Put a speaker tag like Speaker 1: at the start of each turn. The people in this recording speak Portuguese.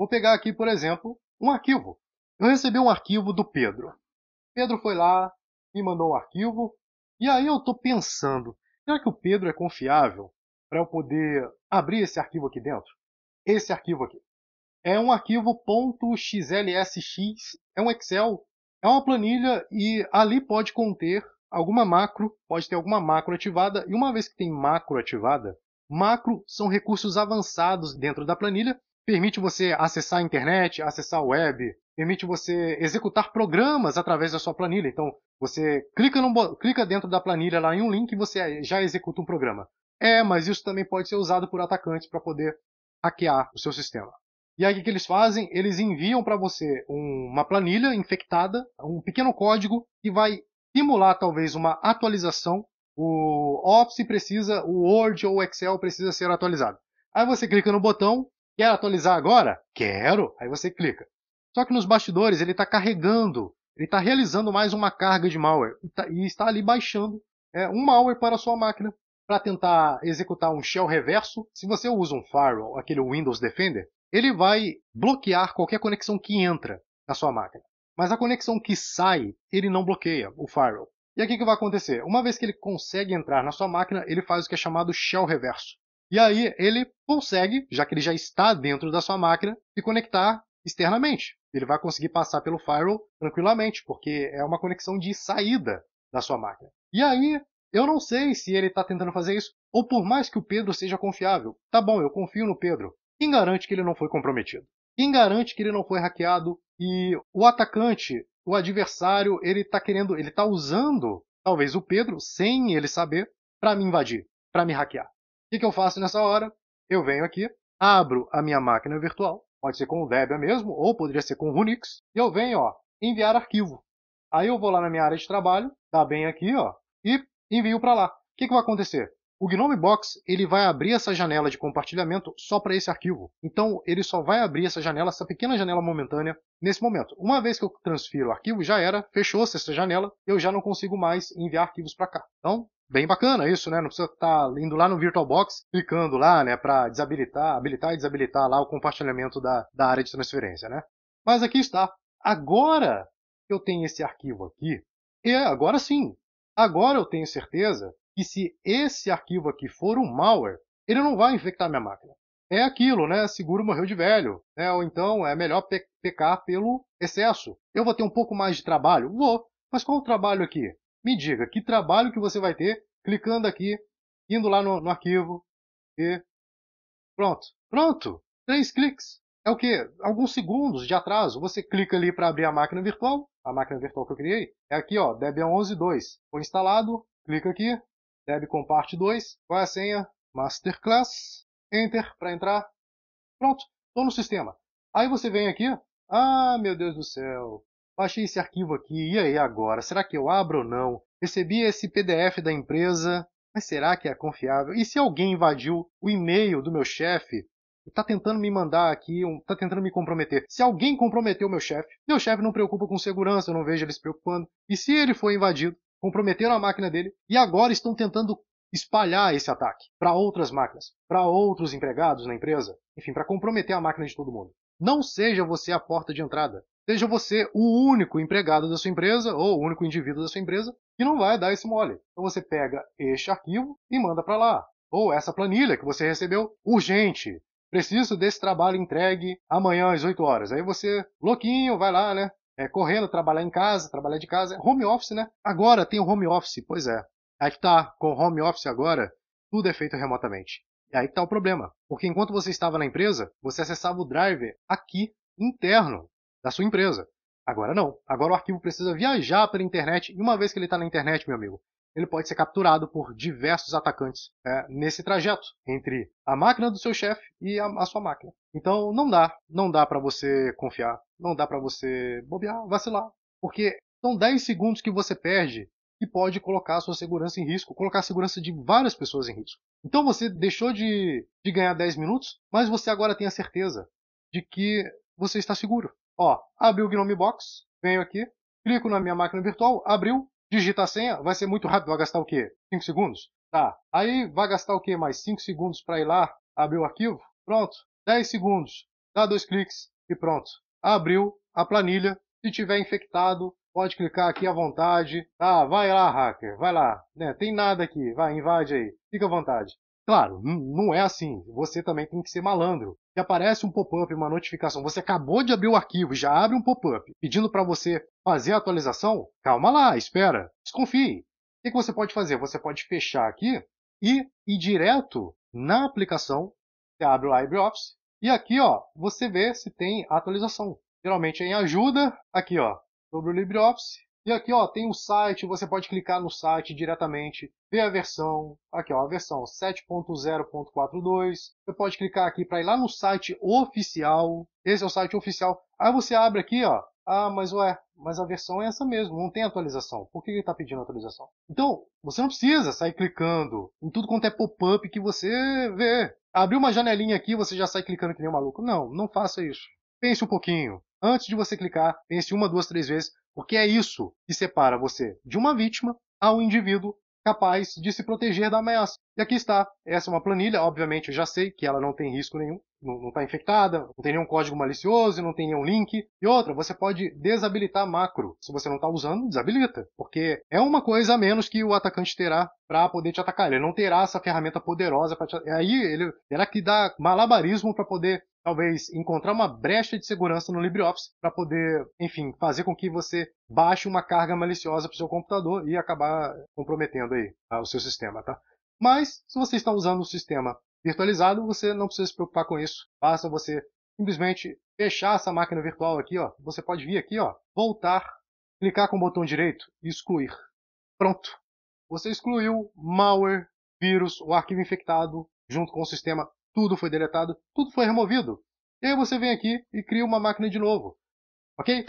Speaker 1: Vou pegar aqui, por exemplo, um arquivo. Eu recebi um arquivo do Pedro. Pedro foi lá, me mandou um arquivo, e aí eu estou pensando, será que o Pedro é confiável para eu poder abrir esse arquivo aqui dentro? Esse arquivo aqui. É um arquivo .xlsx, é um Excel, é uma planilha e ali pode conter alguma macro, pode ter alguma macro ativada, e uma vez que tem macro ativada, macro são recursos avançados dentro da planilha permite você acessar a internet, acessar a web, permite você executar programas através da sua planilha. Então, você clica, no, clica dentro da planilha lá em um link e você já executa um programa. É, mas isso também pode ser usado por atacantes para poder hackear o seu sistema. E aí o que eles fazem? Eles enviam para você uma planilha infectada, um pequeno código que vai simular talvez uma atualização. O Office precisa, o Word ou o Excel precisa ser atualizado. Aí você clica no botão, Quer atualizar agora? Quero. Aí você clica. Só que nos bastidores ele está carregando, ele está realizando mais uma carga de malware e, tá, e está ali baixando é, um malware para a sua máquina para tentar executar um shell reverso. Se você usa um firewall, aquele Windows Defender, ele vai bloquear qualquer conexão que entra na sua máquina. Mas a conexão que sai, ele não bloqueia o firewall. E aqui que vai acontecer? Uma vez que ele consegue entrar na sua máquina, ele faz o que é chamado shell reverso. E aí ele consegue, já que ele já está dentro da sua máquina, se conectar externamente. Ele vai conseguir passar pelo firewall tranquilamente, porque é uma conexão de saída da sua máquina. E aí, eu não sei se ele está tentando fazer isso, ou por mais que o Pedro seja confiável. Tá bom, eu confio no Pedro. Quem garante que ele não foi comprometido? Quem garante que ele não foi hackeado? E o atacante, o adversário, ele está querendo, ele está usando talvez o Pedro, sem ele saber, para me invadir, para me hackear. O que, eu faço nessa hora? Eu venho aqui, abro a minha máquina virtual, pode ser com o Debian mesmo, ou poderia ser com o Unix, e eu venho, ó, enviar arquivo. Aí eu vou lá na minha área de trabalho, dá bem aqui, ó, e envio para lá. O que, que vai acontecer? O Gnome Box ele vai abrir essa janela de compartilhamento só para esse arquivo. Então ele só vai abrir essa janela, essa pequena janela momentânea, nesse momento. Uma vez que eu transfiro o arquivo, já era, fechou-se essa janela, eu já não consigo mais enviar arquivos para cá. Então bem bacana isso, né? Não precisa estar tá indo lá no VirtualBox, clicando lá, né, para desabilitar, habilitar e desabilitar lá o compartilhamento da, da área de transferência, né? Mas aqui está. Agora eu tenho esse arquivo aqui, e agora sim, agora eu tenho certeza que se esse arquivo aqui for um malware, ele não vai infectar minha máquina. É aquilo, né? Seguro morreu de velho. Né? Ou então é melhor pe pecar pelo excesso. Eu vou ter um pouco mais de trabalho? Vou. Mas qual o trabalho aqui? me diga que trabalho que você vai ter clicando aqui, indo lá no, no arquivo e pronto. Pronto! Três cliques. É o que? Alguns segundos de atraso. Você clica ali para abrir a máquina virtual, a máquina virtual que eu criei. É aqui, ó, Debian 11.2. Foi instalado, clica aqui, Debian comparte 2. Qual é a senha? Masterclass. Enter para entrar. Pronto, estou no sistema. Aí você vem aqui. Ah, meu Deus do céu achei esse arquivo aqui, e aí agora? Será que eu abro ou não? Recebi esse PDF da empresa, mas será que é confiável? E se alguém invadiu o e-mail do meu chefe e tá tentando me mandar aqui, um, tá tentando me comprometer. Se alguém comprometeu o meu chefe, meu chefe não preocupa com segurança, eu não vejo ele se preocupando. E se ele foi invadido, comprometeram a máquina dele e agora estão tentando espalhar esse ataque para outras máquinas, para outros empregados na empresa, enfim, para comprometer a máquina de todo mundo. Não seja você a porta de entrada seja você o único empregado da sua empresa ou o único indivíduo da sua empresa que não vai dar esse mole. Então você pega este arquivo e manda para lá. Ou essa planilha que você recebeu urgente. Preciso desse trabalho entregue amanhã às 8 horas. Aí você, louquinho, vai lá, né? É, correndo, trabalhar em casa, trabalhar de casa. É home office, né? Agora tem o home office, pois é. Aí que tá, com home office agora, tudo é feito remotamente. E aí que tá o problema. Porque enquanto você estava na empresa, você acessava o driver aqui, interno, da sua empresa. Agora não. Agora o arquivo precisa viajar pela internet e uma vez que ele está na internet, meu amigo, ele pode ser capturado por diversos atacantes é, nesse trajeto entre a máquina do seu chefe e a, a, sua máquina. Então não dá, não dá para você confiar, não dá para você bobear, vacilar, porque são 10 segundos que você perde e pode colocar a sua segurança em risco, colocar a segurança de várias pessoas em risco. Então você deixou de, de ganhar 10 minutos, mas você agora tem a certeza de que você está seguro. Ó, abri o Gnome Box, venho aqui, clico na minha máquina virtual, abriu, digita a senha, vai ser muito rápido, vai gastar o quê? 5 segundos? Tá. Aí vai gastar o quê? Mais 5 segundos para ir lá, abrir o arquivo? Pronto. 10 segundos. Dá dois cliques e pronto. Abriu a planilha. Se tiver infectado, pode clicar aqui à vontade. Tá, vai lá, hacker, vai lá. Né, tem nada aqui, vai, invade aí. Fica à vontade. Claro, não é assim. Você também tem que ser malandro. Se aparece um pop-up, uma notificação, você acabou de abrir o arquivo, já abre um pop-up pedindo para você fazer a atualização, calma lá, espera, desconfie. O que você pode fazer? Você pode fechar aqui e ir direto na aplicação, você abre o LibreOffice e aqui ó, você vê se tem atualização. Geralmente é em ajuda, aqui ó, sobre o LibreOffice, e aqui ó, tem o site, você pode clicar no site diretamente, ver a versão, aqui ó, a versão 7.0.42. Você pode clicar aqui para ir lá no site oficial. Esse é o site oficial. Aí você abre aqui, ó. Ah, mas ué, mas a versão é essa mesmo, não tem atualização. Por que ele está pedindo atualização? Então, você não precisa sair clicando em tudo quanto é pop-up que você vê. Abriu uma janelinha aqui, você já sai clicando que nem um maluco. Não, não faça isso. Pense um pouquinho. Antes de você clicar, pense uma, duas, três vezes porque é isso que separa você de uma vítima a um indivíduo capaz de se proteger da ameaça. E aqui está. Essa é uma planilha, obviamente eu já sei que ela não tem risco nenhum, não está infectada, não tem nenhum código malicioso, não tem nenhum link. E outra, você pode desabilitar macro. Se você não está usando, desabilita. Porque é uma coisa a menos que o atacante terá para poder te atacar. Ele não terá essa ferramenta poderosa para te Aí ele terá que dar malabarismo para poder talvez encontrar uma brecha de segurança no LibreOffice para poder, enfim, fazer com que você baixe uma carga maliciosa para o seu computador e acabar comprometendo aí tá, o seu sistema, tá? Mas se você está usando o sistema virtualizado, você não precisa se preocupar com isso. Basta você simplesmente fechar essa máquina virtual aqui, ó. Você pode vir aqui, ó, voltar, clicar com o botão direito e excluir. Pronto. Você excluiu malware, vírus, o arquivo infectado, junto com o sistema, tudo foi deletado, tudo foi removido. E aí você vem aqui e cria uma máquina de novo. Ok?